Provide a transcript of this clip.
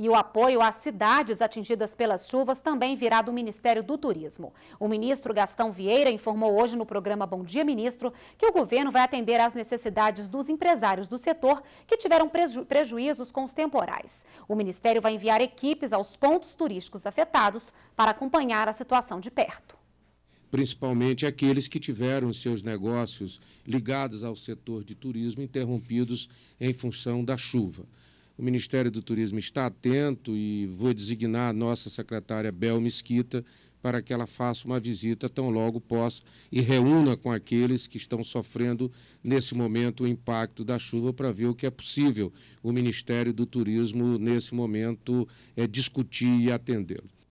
E o apoio às cidades atingidas pelas chuvas também virá do Ministério do Turismo. O ministro Gastão Vieira informou hoje no programa Bom Dia Ministro que o governo vai atender às necessidades dos empresários do setor que tiveram preju prejuízos com os temporais. O ministério vai enviar equipes aos pontos turísticos afetados para acompanhar a situação de perto principalmente aqueles que tiveram seus negócios ligados ao setor de turismo interrompidos em função da chuva. O Ministério do Turismo está atento e vou designar a nossa secretária Bel Mesquita para que ela faça uma visita tão logo possa e reúna com aqueles que estão sofrendo nesse momento o impacto da chuva para ver o que é possível o Ministério do Turismo nesse momento é discutir e atendê-lo.